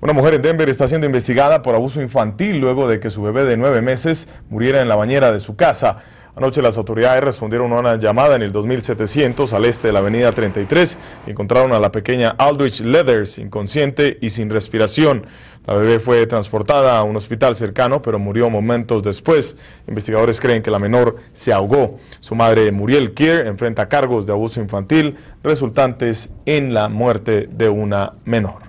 Una mujer en Denver está siendo investigada por abuso infantil luego de que su bebé de nueve meses muriera en la bañera de su casa. Anoche las autoridades respondieron a una llamada en el 2700 al este de la avenida 33 y encontraron a la pequeña Aldrich Leathers inconsciente y sin respiración. La bebé fue transportada a un hospital cercano pero murió momentos después. Investigadores creen que la menor se ahogó. Su madre Muriel Kier enfrenta cargos de abuso infantil resultantes en la muerte de una menor.